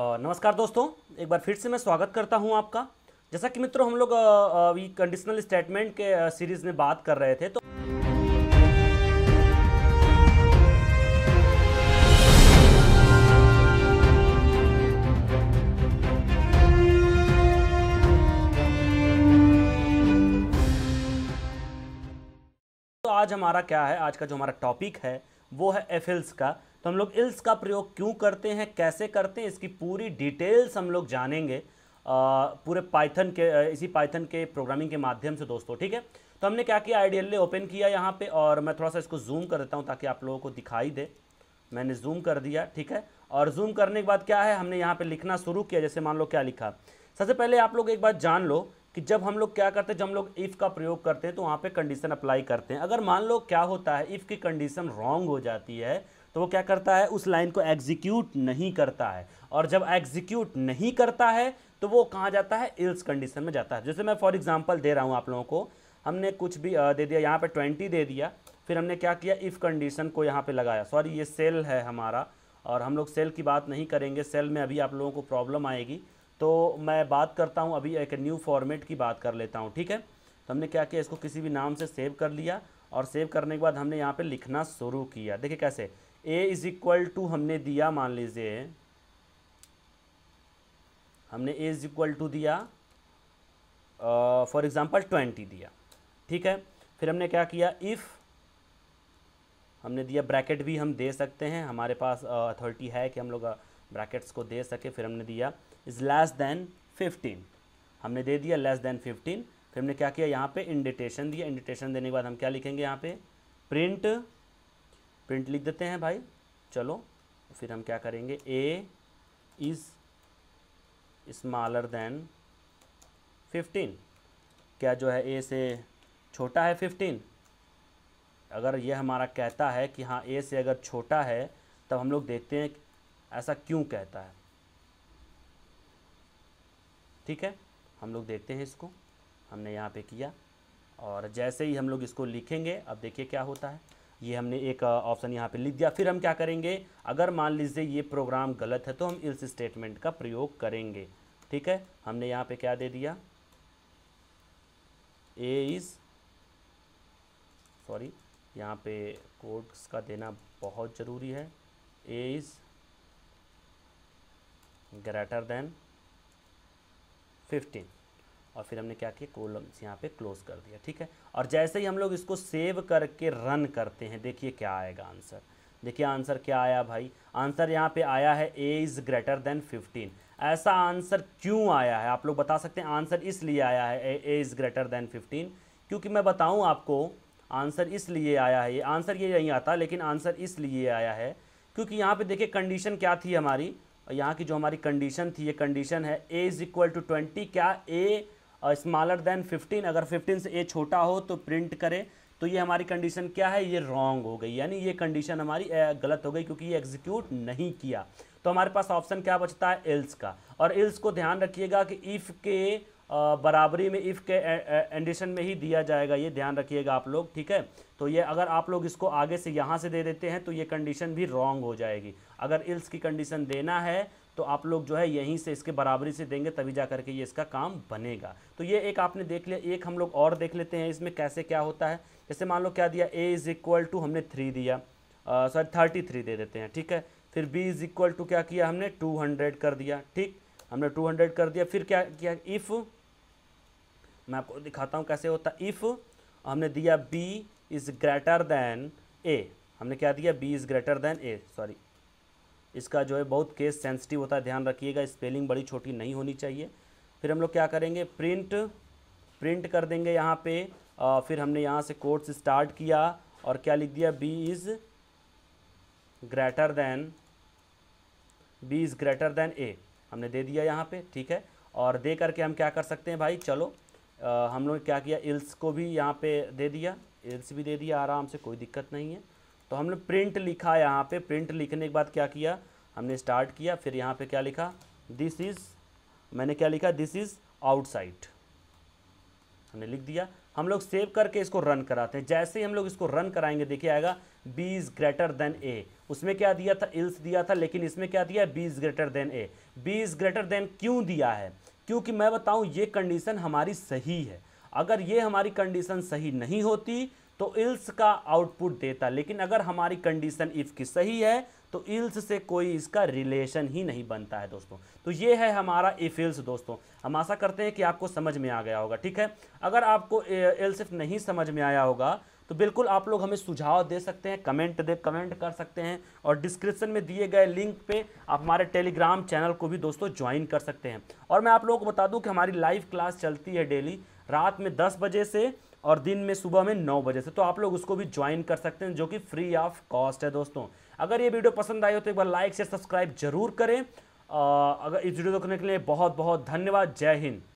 नमस्कार दोस्तों एक बार फिर से मैं स्वागत करता हूं आपका जैसा कि मित्रों हम लोग अभी कंडीशनल स्टेटमेंट के सीरीज़ में बात कर रहे थे तो, तो आज हमारा क्या है आज का जो हमारा टॉपिक है वो है एफ का तो हम लोग इल्स का प्रयोग क्यों करते हैं कैसे करते हैं इसकी पूरी डिटेल्स हम लोग जानेंगे पूरे पाइथन के इसी पाइथन के प्रोग्रामिंग के माध्यम से दोस्तों ठीक है तो हमने क्या किया डी ओपन किया यहाँ पे और मैं थोड़ा सा इसको जूम कर देता हूँ ताकि आप लोगों को दिखाई दे मैंने जूम कर दिया ठीक है और जूम करने के बाद क्या है हमने यहाँ पे लिखना शुरू किया जैसे मान लो क्या लिखा सबसे पहले आप लोग एक बात जान लो कि जब हम लोग क्या करते हैं जब हम लोग इफ़ का प्रयोग करते हैं तो वहाँ पे कंडीशन अप्लाई करते हैं अगर मान लो क्या होता है इफ़ की कंडीशन रॉन्ग हो जाती है तो वो क्या करता है उस लाइन को एग्जीक्यूट नहीं करता है और जब एग्जीक्यूट नहीं करता है तो वो कहाँ जाता है इल्स कंडीशन में जाता है जैसे मैं फॉर एग्जाम्पल दे रहा हूँ आप लोगों को हमने कुछ भी दे दिया यहाँ पर ट्वेंटी दे दिया फिर हमने क्या किया इफ़ कंडीशन को यहाँ पर लगाया सॉरी ये सेल है हमारा और हम लोग सेल की बात नहीं करेंगे सेल में अभी आप लोगों को प्रॉब्लम आएगी तो मैं बात करता हूँ अभी एक न्यू फॉर्मेट की बात कर लेता हूँ ठीक है तो हमने क्या किया इसको किसी भी नाम से सेव कर लिया और सेव करने के बाद हमने यहाँ पे लिखना शुरू किया देखिए कैसे ए इज़ इक्वल टू हमने दिया मान लीजिए हमने ए इज़ इक्वल टू दिया फॉर एग्ज़ाम्पल ट्वेंटी दिया ठीक है फिर हमने क्या किया इफ़ हमने दिया ब्रैकेट भी हम दे सकते हैं हमारे पास अथॉरिटी uh, है कि हम लोग ब्रैकेट्स को दे सके फिर हमने दिया इज़ लेस दैन फिफ्टीन हमने दे दिया लेस दैन फिफ्टीन फिर हमने क्या किया यहाँ पे इंडिटेशन दिया इंडिटेशन देने के बाद हम क्या लिखेंगे यहाँ पे प्रिंट प्रिंट लिख देते हैं भाई चलो फिर हम क्या करेंगे A is smaller than fifteen क्या जो है ए से छोटा है फिफ्टीन अगर यह हमारा कहता है कि हाँ ए से अगर छोटा है तब हम लोग देखते हैं ऐसा क्यों कहता है ठीक है हम लोग देखते हैं इसको हमने यहाँ पे किया और जैसे ही हम लोग इसको लिखेंगे अब देखिए क्या होता है ये हमने एक ऑप्शन यहाँ पे लिख दिया फिर हम क्या करेंगे अगर मान लीजिए ये प्रोग्राम गलत है तो हम इस स्टेटमेंट का प्रयोग करेंगे ठीक है हमने यहाँ पे क्या दे दिया ए इज़ सॉरी यहाँ पे कोड्स का देना बहुत ज़रूरी है A is greater than fifteen और फिर हमने क्या किया कोलम्स यहाँ पे क्लोज कर दिया ठीक है और जैसे ही हम लोग इसको सेव करके रन करते हैं देखिए क्या आएगा आंसर देखिए आंसर क्या आया भाई आंसर यहाँ पे आया है A is greater than fifteen ऐसा आंसर क्यों आया है आप लोग बता सकते हैं आंसर इसलिए आया है A is greater than fifteen क्योंकि मैं बताऊँ आपको आंसर इसलिए आया है ये आंसर ये नहीं आता लेकिन आंसर इसलिए आया है क्योंकि यहाँ पे देखिए कंडीशन क्या थी हमारी यहाँ की जो हमारी कंडीशन थी ये कंडीशन है A is equal to twenty क्या ए स्मॉलर देन 15 अगर 15 से ए छोटा हो तो प्रिंट करें तो ये हमारी कंडीशन क्या है ये रॉन्ग हो गई यानी ये कंडीशन हमारी गलत हो गई क्योंकि ये एग्जीक्यूट नहीं किया तो हमारे पास ऑप्शन क्या बचता है इल्स का और इल्स को ध्यान रखिएगा कि इफ़ के बराबरी में इफ़ के एंडिशन में ही दिया जाएगा ये ध्यान रखिएगा आप लोग ठीक है तो ये अगर आप लोग इसको आगे से यहाँ से दे देते हैं तो ये कंडीशन भी रॉन्ग हो जाएगी अगर इल्स की कंडीशन देना है तो आप लोग जो है यहीं से इसके बराबरी से देंगे तभी जा करके ये इसका काम बनेगा तो ये एक आपने देख लिया एक हम लोग और देख लेते हैं इसमें कैसे क्या होता है जैसे मान लो क्या दिया ए इज़ इक्वल टू हमने थ्री दिया सॉरी थर्टी थ्री दे देते हैं ठीक है फिर बी इज़ इक्वल टू क्या किया हमने टू हंड्रेड कर दिया ठीक हमने टू हंड्रेड कर दिया फिर क्या किया इफ़ मैं आपको दिखाता हूँ कैसे होता इफ़ हमने दिया B is greater than A हमने क्या दिया B is greater than A sorry इसका जो है बहुत केस सेंसिटिव होता है ध्यान रखिएगा स्पेलिंग बड़ी छोटी नहीं होनी चाहिए फिर हम लोग क्या करेंगे प्रिंट प्रिंट कर देंगे यहाँ पे आ, फिर हमने यहाँ से कोर्स स्टार्ट किया और क्या लिख दिया B is greater than B is greater than A हमने दे दिया यहाँ पे ठीक है और दे करके हम क्या कर सकते हैं भाई चलो आ, हम लोग क्या किया इल्स को भी यहाँ पे दे दिया इल्स भी दे दिया आराम से कोई दिक्कत नहीं है तो हमने प्रिंट लिखा यहाँ पे प्रिंट लिखने के बाद क्या किया हमने स्टार्ट किया फिर यहाँ पे क्या लिखा दिस इज़ मैंने क्या लिखा दिस इज़ आउटसाइड हमने लिख दिया हम लोग सेव करके इसको रन कराते हैं जैसे ही हम लोग इसको रन कराएंगे देखिए आएगा B is greater than A उसमें क्या दिया था इल्स दिया था लेकिन इसमें क्या दिया B is greater than A B is greater than क्यों दिया है क्योंकि मैं बताऊं ये कंडीशन हमारी सही है अगर ये हमारी कंडीशन सही नहीं होती तो इल्स का आउटपुट देता लेकिन अगर हमारी कंडीशन इफ़ की सही है तो इल्स से कोई इसका रिलेशन ही नहीं बनता है दोस्तों तो ये है हमारा इफ इल्स दोस्तों हम आशा करते हैं कि आपको समझ में आ गया होगा ठीक है अगर आपको इल्स इफ नहीं समझ में आया होगा तो बिल्कुल आप लोग हमें सुझाव दे सकते हैं कमेंट दे कमेंट कर सकते हैं और डिस्क्रिप्शन में दिए गए लिंक पे आप हमारे टेलीग्राम चैनल को भी दोस्तों ज्वाइन कर सकते हैं और मैं आप लोगों को बता दूं कि हमारी लाइव क्लास चलती है डेली रात में दस बजे से और दिन में सुबह में नौ बजे से तो आप लोग उसको भी ज्वाइन कर सकते हैं जो कि फ्री ऑफ कॉस्ट है दोस्तों अगर ये वीडियो पसंद आई हो तो एक बार लाइक से सब्सक्राइब जरूर करें आ, अगर इस वीडियो को करने के लिए बहुत बहुत धन्यवाद जय हिंद